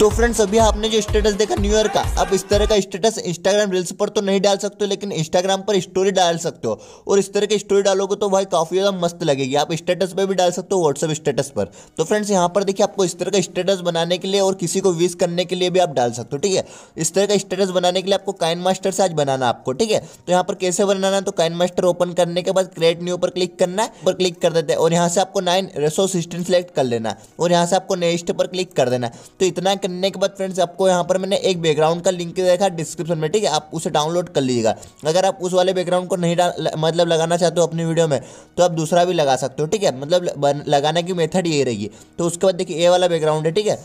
तो फ्रेंड्स अभी आपने जो स्टेटस देखा न्यू ईयर का आप इस तरह का स्टेटस इंस्टाग्राम रील्स पर तो नहीं डाल सकते हो लेकिन इंस्टाग्राम पर स्टोरी डाल सकते हो और इस तरह की स्टोरी डालोगे तो भाई काफ़ी ज़्यादा मस्त लगेगी आप स्टेटस पर भी डाल सकते हो व्हाट्सअप स्टेटस पर तो फ्रेंड्स यहाँ पर देखिए आपको इस तरह का स्टेटस बनाने के लिए और किसी को विश करने के लिए भी आप डाल सकते हो ठीक है इस तरह का स्टेटस बनाने के लिए आपको काइन मास्टर से आज बनाना आपको ठीक है तो यहाँ पर कैसे बनाना है तो काइन मास्टर ओपन करने के बाद क्रिएट न्यू पर क्लिक करना है पर क्लिक कर देते हैं और यहाँ से आपको नाइन रेसो सिस्टम सेलेक्ट कर लेना और यहाँ से आपको नेक्स्ट पर क्लिक कर देना तो इतना करने के बाद फ्रेंड्स आपको यहाँ पर मैंने एक बैकग्राउंड का लिंक देखा डिस्क्रिप्शन में ठीक है आप उसे डाउनलोड कर लीजिएगा अगर आप उस वाले बैकग्राउंड को नहीं मतलब लगाना चाहते हो अपनी वीडियो में तो आप दूसरा भी लगा सकते हो ठीक है मतलब लगाने की मेथड ये रहेगी तो उसके बाद देखिए ए वाला बैकग्राउंड है ठीक है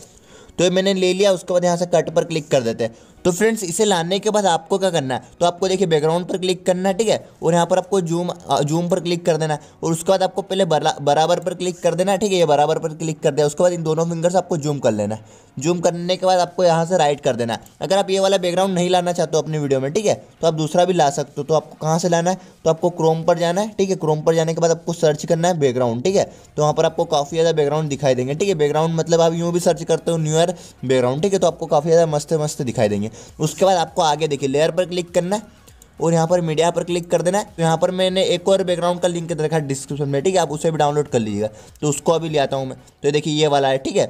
तो मैंने ले लिया उसके बाद यहाँ से कट पर क्लिक कर देते हैं तो फ्रेंड्स इसे लाने के बाद आपको क्या करना है तो आपको देखिए बैकग्राउंड पर क्लिक करना है ठीक है और यहाँ पर आपको जूम जूम पर क्लिक कर देना है और उसके बाद आपको पहले बराबर पर क्लिक कर देना है ठीक है ये बराबर पर क्लिक कर दिया उसके बाद इन दोनों फिंगर्स आपको जूम कर लेना है जूम करने के बाद आपको यहाँ से राइट कर देना है अगर आप ये वाला बैकग्राउंड नहीं लाना चाहते हो अपनी वीडियो में ठीक है तो आप दूसरा भी ला सकते हो तो आपको कहाँ से लाना है तो आपको क्रोम पर जाना है ठीक है क्रोम पर जाने के बाद आपको सर्च करना है बैकग्राउंड ठीक है तो वहाँ पर आपको काफ़ी ज़्यादा बैकग्राउंड दिखाई देंगे ठीक है बैकग्राउंड मतलब आप यूँ भी सर्च करते हो न्यू ईयर बैकग्राउंड ठीक है तो आपको काफ़ी ज़्यादा मस्त मस्त दिखाई देंगे उसके बाद आपको आगे देखिए लेयर पर क्लिक करना है और यहाँ पर मीडिया पर क्लिक कर देना है तो यहाँ पर मैंने एक और बैकग्राउंड का लिंक रखा है डिस्क्रिप्शन में ठीक है आप उसे भी डाउनलोड कर लीजिएगा तो उसको अभी ले आता हूँ मैं तो देखिए ये वाला है ठीक है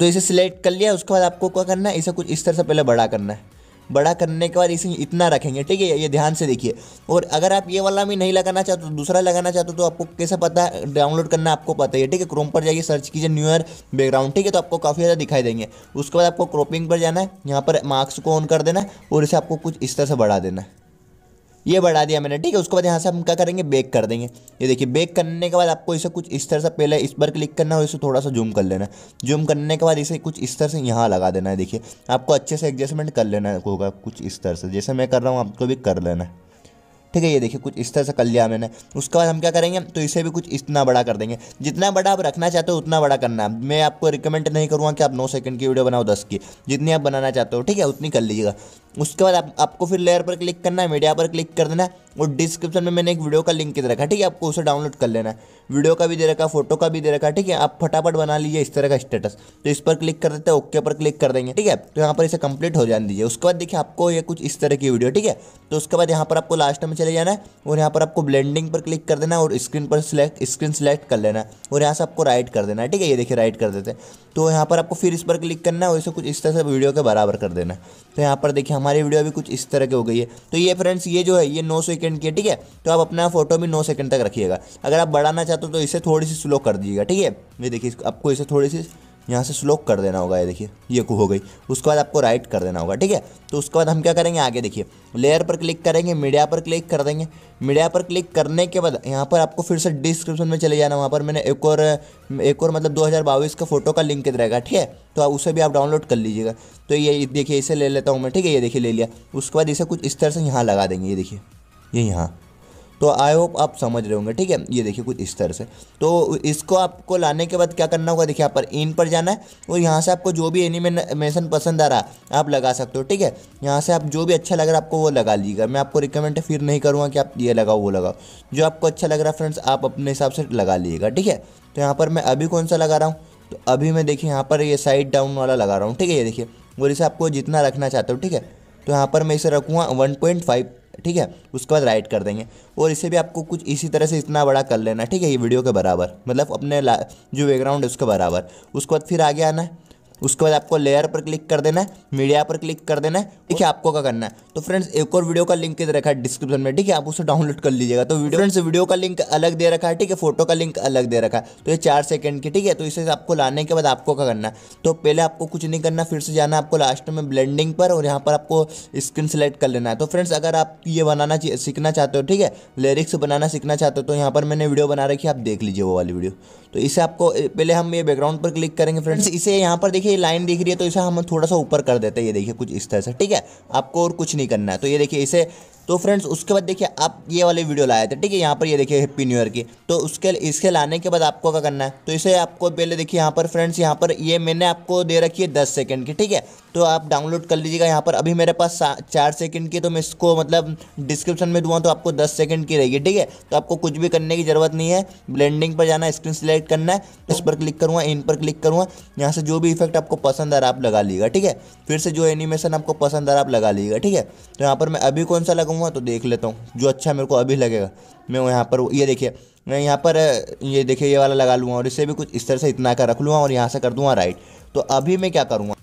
तो इसे सिलेक्ट कर लिया उसके बाद आपको क्या करना है इसे कुछ इस तरह से पहले बड़ा करना है बड़ा करने के बाद इसे इतना रखेंगे ठीक है ये ध्यान से देखिए और अगर आप ये वाला भी नहीं लगाना चाहते तो दूसरा लगाना चाहते हो तो आपको कैसे पता है डाउनलोड करना आपको पता है ठीक है क्रोम पर जाइए सर्च कीजिए न्यू ईयर बैकग्राउंड ठीक है तो आपको काफ़ी ज़्यादा दिखाई देंगे उसके बाद आपको क्रोपिंग पर जाना है यहाँ पर मार्क्स को ऑन कर देना और इसे आपको कुछ इस तरह से बढ़ा देना है ये बढ़ा दिया मैंने ठीक है उसके बाद यहाँ से हम क्या करेंगे बेक कर देंगे ये देखिए बेक करने के बाद आपको इसे कुछ इस तरह से पहले इस पर क्लिक करना और इसे थोड़ा सा जूम कर लेना जूम करने के बाद इसे कुछ इस तरह से यहाँ लगा देना है देखिए आपको अच्छे से एडजस्टमेंट कर लेना होगा कुछ इस तरह से जैसे मैं कर रहा हूँ आपको भी कर लेना है ठीक है ये देखिए कुछ इस तरह से कर लिया मैंने उसके बाद हम क्या करेंगे तो इसे भी कुछ इतना बड़ा कर देंगे जितना बड़ा आप रखना चाहते हो उतना बड़ा करना है मैं आपको रिकमेंड नहीं करूँगा कि आप नौ सेकंड की वीडियो बनाओ दस की जितनी आप बनाना चाहते हो ठीक है उतनी कर लीजिएगा उसके बाद आप, आपको फिर लेयर पर क्लिक करना है मीडिया पर क्लिक कर देना है और डिस्क्रिप्शन में मैंने एक वीडियो का लिंक दे रखा है ठीक है आपको उसे डाउनलोड कर लेना है वीडियो का भी दे रखा है फोटो का भी दे रखा है ठीक है आप फटाफट बना लीजिए इस तरह का स्टेटस तो इस पर क्लिक कर देते हैं ओके पर क्लिक कर देंगे ठीक है तो यहाँ पर इसे कंप्लीट हो जाने दीजिए उसके बाद देखिए आपको ये कुछ इस तरह की वीडियो ठीक है तो उसके बाद यहाँ पर आपको लास्ट में चले जाना है और यहाँ पर आपको ब्लेंडिंग पर क्लिक कर देना है और स्क्रीन पर सिलेक्ट स्क्रीन सिलेक्ट कर लेना है और यहाँ से आपको राइट कर देना है ठीक है ये देखिए राइट कर देते हैं तो यहाँ पर आपको फिर इस पर क्लिक करना है और इसे कुछ इस तरह से वीडियो के बराबर कर देना है तो यहाँ पर देखिए हम हमारी वीडियो अभी कुछ इस तरह की हो गई है तो ये फ्रेंड्स ये जो है ये नौ सेकेंड की है ठीक है तो आप अपना फोटो भी नौ सेकेंड तक रखिएगा अगर आप बढ़ाना चाहते हो तो इसे थोड़ी सी स्लो कर दीजिएगा ठीक है ये देखिए आपको इसे थोड़ी सी यहाँ से स्लोक कर देना होगा ये देखिए ये को हो गई उसके बाद आपको राइट कर देना होगा ठीक है तो उसके बाद हम क्या करेंगे आगे देखिए लेयर पर क्लिक करेंगे मीडिया पर क्लिक कर देंगे मीडिया पर क्लिक करने के बाद यहाँ पर आपको फिर से डिस्क्रिप्शन में चले जाना वहाँ पर मैंने एक और एक और मतलब दो का फ़ोटो का लिंक रहेगा ठीक है तो आप उसे भी आप डाउनलोड कर लीजिएगा तो ये देखिए इसे ले लेता हूँ मैं ठीक है ये देखिए ले लिया उसके बाद इसे कुछ इस तरह से यहाँ लगा देंगे ये देखिए ये यहाँ तो आई होप आप समझ रहे होंगे ठीक है ये देखिए कुछ इस तरह से तो इसको आपको लाने के बाद क्या करना होगा देखिए यहाँ पर इन पर जाना है और यहाँ से आपको जो भी एनिमेशन पसंद आ रहा है आप लगा सकते हो ठीक है यहाँ से आप जो भी अच्छा लग रहा है आपको वो लगा लीजिएगा मैं आपको रिकमेंड फिर नहीं करूँगा कि आप ये लगाओ वो लगाओ जो आपको अच्छा लग रहा है फ्रेंड्स आप अपने हिसाब से लगा लीजिएगा ठीक है तो यहाँ पर मैं अभी कौन सा लगा रहा हूँ तो अभी मैं देखिए यहाँ पर ये साइड डाउन वाला लगा रहा हूँ ठीक है ये देखिए और इसे आपको जितना रखना चाहते हो ठीक है तो यहाँ पर मैं इसे रखूँगा वन पॉइंट फाइव ठीक है उसके बाद राइट कर देंगे और इसे भी आपको कुछ इसी तरह से इतना बड़ा कर लेना ठीक है ये वीडियो के बराबर मतलब अपने जो बैकग्राउंड है उसके बराबर उसके बाद फिर आगे आना है उसके बाद आपको लेयर पर क्लिक कर देना है मीडिया पर क्लिक कर देना है ठीक है आपको क्या करना है तो फ्रेंड्स एक और वीडियो का लिंक दे रखा है डिस्क्रिप्शन में ठीक है आप उसे डाउनलोड कर लीजिएगा तो वीडियो फ्रेंड्स वीडियो का लिंक अलग दे रखा है ठीक है फोटो का लिंक अलग दे रखा है तो ये चार सेकंड की ठीक है तो इसे आपको लाने के बाद आपको क्या करना है तो पहले आपको कुछ नहीं करना फिर से जाना है आपको लास्ट में ब्लेंडिंग पर और यहाँ पर आपको स्क्रीन सेलेक्ट कर लेना है तो फ्रेंड्स अगर आप ये बनाना सीखना चाहते हो ठीक है लिरिक्स बनाना सीखना चाहते हो तो यहाँ पर मैंने वीडियो बना रखी है आप देख लीजिए वो वाली वीडियो तो इसे आपको पहले हम ये बैकग्राउंड पर क्लिक करेंगे फ्रेंड्स इसे यहाँ पर देखिए देखिए ये लाइन दिख रही है तो इसे हम थोड़ा सा ऊपर कर देते हैं ये देखिए कुछ इस तरह से ठीक है आपको और कुछ नहीं करना है तो ये देखिए इसे तो फ्रेंड्स उसके बाद देखिए आप ये वाले वीडियो लाए थे ठीक है यहाँ पर ये देखिए हैप्पी न्यू ईयर की तो उसके इसके लाने के बाद आपको क्या करना है तो इसे आपको पहले देखिए यहाँ पर फ्रेंड्स यहाँ पर ये मैंने आपको दे रखी है दस सेकेंड की ठीक है तो आप डाउनलोड कर लीजिएगा यहाँ पर अभी मेरे पास चार सेकंड की तो मैं इसको मतलब डिस्क्रिप्शन में दूँगा तो आपको दस सेकंड की रहेगी ठीक है तो आपको कुछ भी करने की ज़रूरत नहीं है ब्लेंडिंग पर जाना स्क्रीन सिलेक्ट करना है इस पर क्लिक करूँगा इन पर क्लिक करूँगा यहाँ से जो भी इफेक्ट आपको पसंद आ रहा आप लगा लीजिएगा ठीक है फिर से जो एनिमेशन आपको पसंद आ रहा आप लगा लीजिएगा ठीक है तो यहाँ पर मैं अभी कौन सा लगाऊंगा तो देख लेता हूँ जो अच्छा मेरे को अभी लगेगा मैं यहाँ पर ये देखिए मैं यहाँ पर ये देखिए ये वाला लगा लूँगा और इसे भी कुछ इस तरह से इतना का रख लूँगा और यहाँ से कर दूँगा राइट तो अभी मैं क्या करूँगा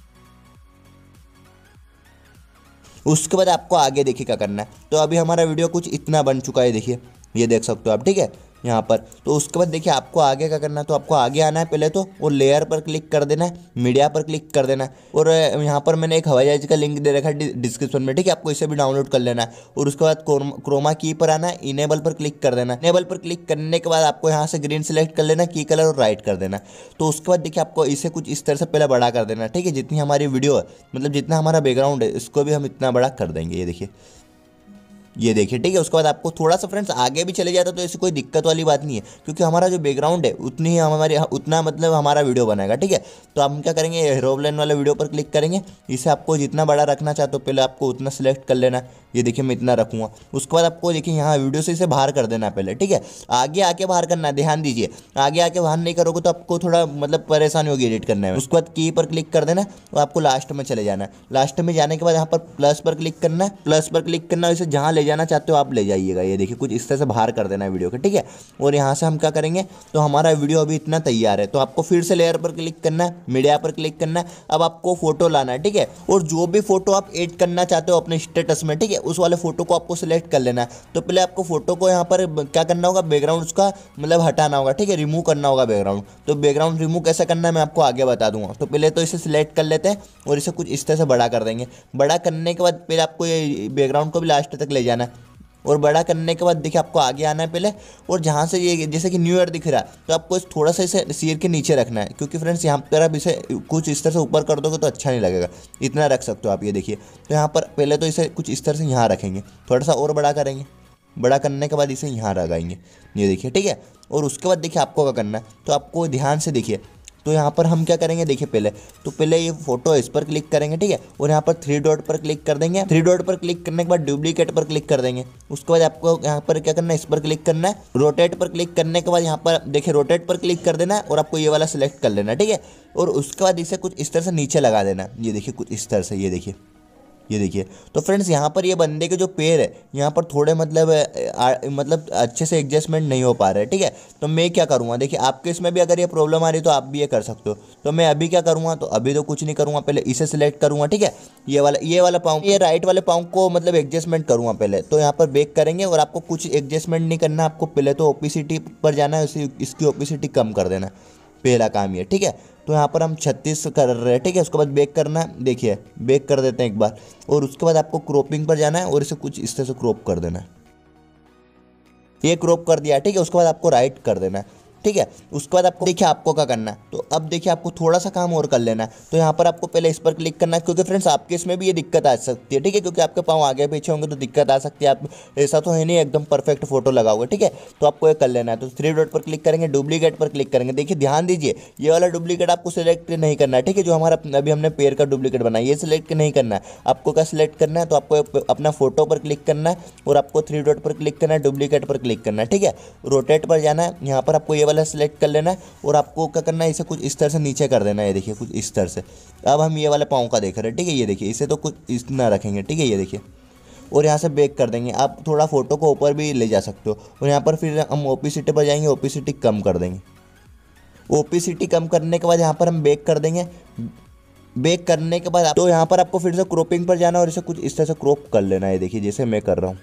उसके बाद आपको आगे देखिए क्या करना है तो अभी हमारा वीडियो कुछ इतना बन चुका है देखिए ये देख सकते हो आप ठीक है यहाँ पर तो उसके बाद देखिए आपको आगे क्या करना है तो आपको आगे आना है पहले तो और लेयर पर क्लिक कर देना है मीडिया पर क्लिक कर देना है और यहाँ पर मैंने एक हवाई जहाज का लिंक दे रखा है डिस्क्रिप्शन में ठीक है आपको इसे भी डाउनलोड कर लेना है और उसके बाद क्रोमा की पर आना है इनेबल पर क्लिक कर देना इनेबल पर क्लिक करने के बाद आपको यहाँ से ग्रीन सेलेक्ट कर लेना की कलर और राइट कर देना तो उसके बाद देखिए आपको इसे कुछ इस तरह से पहले बड़ा कर देना ठीक है जितनी हमारी वीडियो है मतलब जितना हमारा बैकग्राउंड है इसको भी हम इतना बड़ा कर देंगे ये देखिए ये देखिए ठीक है उसके बाद आपको थोड़ा सा फ्रेंड्स आगे भी चले जाता तो ऐसी कोई दिक्कत वाली बात नहीं है क्योंकि हमारा जो बैकग्राउंड है उतनी ही हमारे उतना मतलब हमारा वीडियो बनाएगा ठीक है तो हम क्या करेंगे एरोप्लेन वाले वीडियो पर क्लिक करेंगे इसे आपको जितना बड़ा रखना चाहते हो पहले आपको उतना सेलेक्ट कर लेना ये देखिए मैं इतना रखूँगा उसके बाद आपको देखिए यहाँ वीडियो से इसे बाहर कर देना पहले ठीक है आगे आके बाहर करना है ध्यान दीजिए आगे आके बाहर नहीं करोगे तो आपको थोड़ा मतलब परेशानी होगी एडिट करने में उसके बाद की पर क्लिक कर देना और आपको लास्ट में चले जाना है लास्ट में जाने के बाद यहाँ पर प्लस पर क्लिक करना है प्लस पर क्लिक करना इसे जहाँ ले जाना चाहते हो आप ले जाइएगा ये देखिए कुछ इस तरह से बाहर कर देना है वीडियो का ठीक है और यहाँ से हम क्या करेंगे तो हमारा वीडियो अभी इतना तैयार है तो आपको फिर से लेयर पर क्लिक करना है मीडिया पर क्लिक करना है अब आपको फोटो लाना है ठीक है और जो भी फोटो आप एड करना चाहते हो अपने स्टेटस में ठीक है उस वाले फ़ोटो को आपको सिलेक्ट कर लेना है तो पहले आपको फ़ोटो को यहाँ पर क्या करना होगा बैकग्राउंड उसका मतलब हटाना होगा ठीक है रिमूव करना होगा बैकग्राउंड तो बैकग्राउंड रिमूव कैसे करना है मैं आपको आगे बता दूंगा तो पहले तो इसे सिलेक्ट कर लेते हैं और इसे कुछ इस तरह से बड़ा कर देंगे बड़ा करने के बाद पहले आपको ये बैकग्राउंड को भी लास्ट तक ले जाना है और बड़ा करने के बाद देखिए आपको आगे आना है पहले और जहाँ से ये जैसे कि न्यू ईयर दिख रहा है तो आपको थोड़ा सा इसे सीर के नीचे रखना है क्योंकि फ्रेंड्स यहाँ पर आप इसे कुछ इस तरह से ऊपर कर दोगे तो अच्छा नहीं लगेगा इतना रख सकते हो आप ये देखिए तो यहाँ पर पहले तो इसे कुछ इस तरह से यहाँ रखेंगे थोड़ा सा और बड़ा करेंगे बड़ा करने के बाद इसे यहाँ लगाएंगे ये देखिए ठीक है और उसके बाद देखिए आपको क्या करना है तो आपको ध्यान से देखिए तो यहाँ पर हम क्या करेंगे देखिए पहले तो पहले ये फोटो इस पर क्लिक करेंगे ठीक है और यहाँ पर थ्री डॉट पर क्लिक कर देंगे थ्री डॉट पर क्लिक करने के बाद डुप्लीकेट पर क्लिक कर देंगे उसके बाद आपको यहाँ पर क्या करना है इस पर क्लिक करना है रोटेट पर क्लिक करने के बाद यहाँ पर देखिए रोटेट पर क्लिक कर देना है और आपको ये वाला सिलेक्ट कर लेना ठीक है और उसके बाद इसे कुछ इस तरह से नीचे लगा देना ये देखिए कुछ इस तरह से ये देखिए ये देखिए तो फ्रेंड्स यहाँ पर ये बंदे के जो पैर है यहाँ पर थोड़े मतलब आ, मतलब अच्छे से एडजस्टमेंट नहीं हो पा रहा है ठीक है तो मैं क्या करूँगा देखिए आपके इसमें भी अगर ये प्रॉब्लम आ रही है तो आप भी ये कर सकते हो तो मैं अभी क्या करूँगा तो अभी तो कुछ नहीं करूँगा पहले इसे सिलेक्ट करूँगा ठीक है ये वाला ये वाला पाँव ये राइट वाले पाँव को मतलब एडजस्टमेंट करूँगा पहले तो यहाँ पर बेक करेंगे और आपको कुछ एडजस्टमेंट नहीं करना आपको पहले तो ओपीसीटी पर जाना है इसकी ओपीसीटी कम कर देना पहला काम ये ठीक है तो यहाँ पर हम छत्तीस कर रहे हैं ठीक है उसके बाद बेक करना है देखिए बेक कर देते हैं एक बार और उसके बाद आपको क्रोपिंग पर जाना है और इसे कुछ इस तरह से क्रॉप कर देना है ये क्रोप कर दिया ठीक है उसके बाद आपको राइट कर देना है ठीक है उसके बाद आपको देखिए आपको क्या करना है तो अब देखिए आपको थोड़ा सा काम और कर लेना है तो यहाँ पर आपको पहले इस पर क्लिक करना है क्योंकि फ्रेंड्स आपके इसमें भी ये दिक्कत आ सकती है ठीक है क्योंकि आपके पाँव आगे पीछे होंगे तो दिक्कत आ सकती है आप ऐसा तो है नहीं एकदम परफेक्ट फोटो लगाओगे ठीक है तो आपको ये कर लेना है तो थ्री डॉट पर क्लिक करेंगे डुप्लीकेट पर क्लिक करेंगे देखिए ध्यान दीजिए ये वाला डुप्लीकेट आपको सिलेक्ट नहीं करना है ठीक है जो हमारा अभी हमने पेयर का डुप्लीकेट बनाया ये सिलेक्ट नहीं करना है आपको क्या सिलेक्ट करना है तो आपको अपना फोटो पर क्लिक करना है और आपको थ्री डॉट पर क्लिक करना है डुप्लीकेट पर क्लिक करना है ठीक है रोटेट पर जाना है यहाँ पर आपको ये वाला सेलेक्ट कर लेना है और आपको क्या करना है इसे कुछ इस तरह से नीचे कर देना है देखिए कुछ इस तरह से अब हम ये वाला पाँव का देख रहे हैं ठीक है ये देखिए इसे तो कुछ इतना रखेंगे ठीक है ये देखिए और यहाँ से बेक कर देंगे आप थोड़ा फ़ोटो को ऊपर भी ले जा सकते हो और यहाँ पर फिर हम ओ पर जाएंगे ओ कम कर देंगे ओ कम करने के बाद यहाँ पर हम बेक कर देंगे बेक करने के बाद तो यहाँ पर आपको फिर से क्रोपिंग पर जाना और इसे कुछ इस तरह से क्रोप कर लेना है देखिए जैसे मैं कर रहा हूँ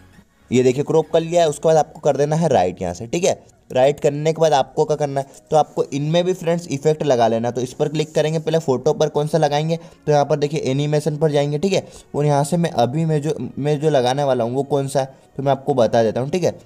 ये देखिए क्रॉप कर लिया है उसके बाद आपको कर देना है राइट यहाँ से ठीक है राइट करने के बाद आपको क्या करना है तो आपको इनमें भी फ्रेंड्स इफेक्ट लगा लेना तो इस पर क्लिक करेंगे पहले फोटो पर कौन सा लगाएंगे तो यहाँ पर देखिए एनिमेशन पर जाएंगे ठीक है और यहाँ से मैं अभी मैं जो मैं जो लगाने वाला हूँ वो कौन सा है तो मैं आपको बता देता हूँ ठीक है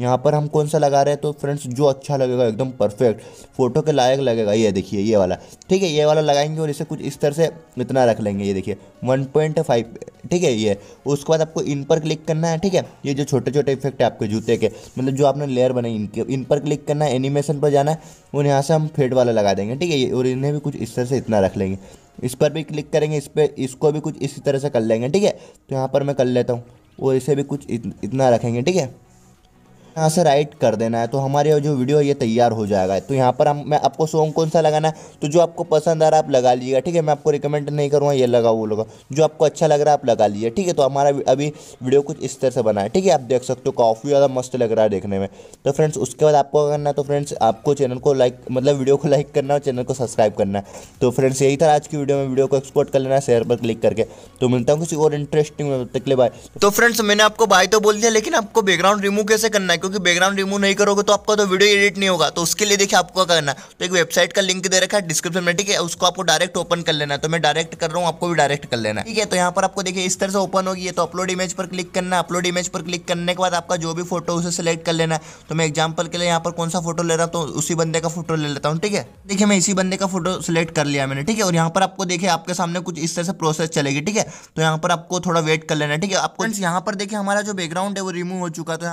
यहाँ पर हम कौन सा लगा रहे हैं तो फ्रेंड्स जो अच्छा लगेगा एकदम परफेक्ट फोटो के लायक लगेगा ये देखिए ये वाला ठीक है ये वाला लगाएंगे और इसे कुछ इस तरह से इतना रख लेंगे ये देखिए वन पॉइंट फाइव ठीक है ये उसके बाद आपको इन पर क्लिक करना है ठीक है ये जो छोटे छोटे इफेक्ट है आपके जूते के मतलब जो आपने लेयर बनाई इनके इन पर क्लिक करना है एनिमेशन पर जाना है और यहाँ से हम फेड वाला लगा देंगे ठीक है ये और इन्हें भी कुछ इस तरह से इतना रख लेंगे इस पर भी क्लिक करेंगे इस पर इसको भी कुछ इसी तरह से कर लेंगे ठीक है तो यहाँ पर मैं कर लेता हूँ और इसे भी कुछ इतना रखेंगे ठीक है यहाँ से राइट कर देना है तो हमारे जो वीडियो है ये तैयार हो जाएगा तो यहाँ पर हम मैं आपको सॉन्ग कौन सा लगाना है तो जो आपको पसंद आ रहा है आप लगा लीजिएगा ठीक है मैं आपको रिकमेंड नहीं करूँगा ये लगा वो लगा जो आपको अच्छा लग रहा है आप लगा लीजिए ठीक है तो हमारा अभी वीडियो कुछ इस तरह से बना है ठीक है आप देख सकते हो काफ़ी ज़्यादा मस्त लग रहा है देखने में तो फ्रेंड्स उसके बाद आपको करना है तो फ्रेंड्स आपको चैनल को लाइक मतलब वीडियो को लाइक करना और चैनल को सब्सक्राइब करना है तो फ्रेंड्स यही था आज की वीडियो में वीडियो को एक्सपोर्ट कर लेना है शेयर पर क्लिक करके तो मिलता हूँ किसी और इंटरेस्टिंग में तक तो फ्रेंड्स मैंने आपको बाय तो बोल दिया लेकिन आपको बैकग्राउंड रिमूव कैसे करना है क्योंकि बैकग्राउंड रिमूव नहीं करोगे तो आपका तो वीडियो एडिट नहीं होगा तो उसके लिए देखिए आपको क्या करना तो एक वेबसाइट का लिंक दे रखा है डिस्क्रिप्शन में ठीक है उसको आपको डायरेक्ट ओपन कर लेना तो मैं डायरेक्ट कर रहा हूँ आपको भी डायरेक्ट कर लेना ठीक है तो यहाँ पर आपको देखिए इस तरह से ओपन होगी तो अपलोड इमेज पर क्लिक करना अपलोड इमेज पर क्लिक करने के बाद आपका जो भी फोटो उसे सिलेक्ट कर लेना तो मैं एग्जाम्पल के लिए यहाँ पर कौन सा फोटो ले रहा हूँ तो उसी बंदे का फोटो ले लेता हूँ ठीक है देखिए मैं इसी बंदे का फोटो सिलेक्ट कर लिया मैंने ठीक है और यहाँ पर आपको देखिए आपके सामने कुछ इस तरह से प्रोसेस चलेगी ठीक है तो यहाँ पर आपको थोड़ा वेट कर लेना ठीक है आपको यहाँ पर देखिए हमारा जो बैकग्राउंड है वो रिमूव हो चुका तो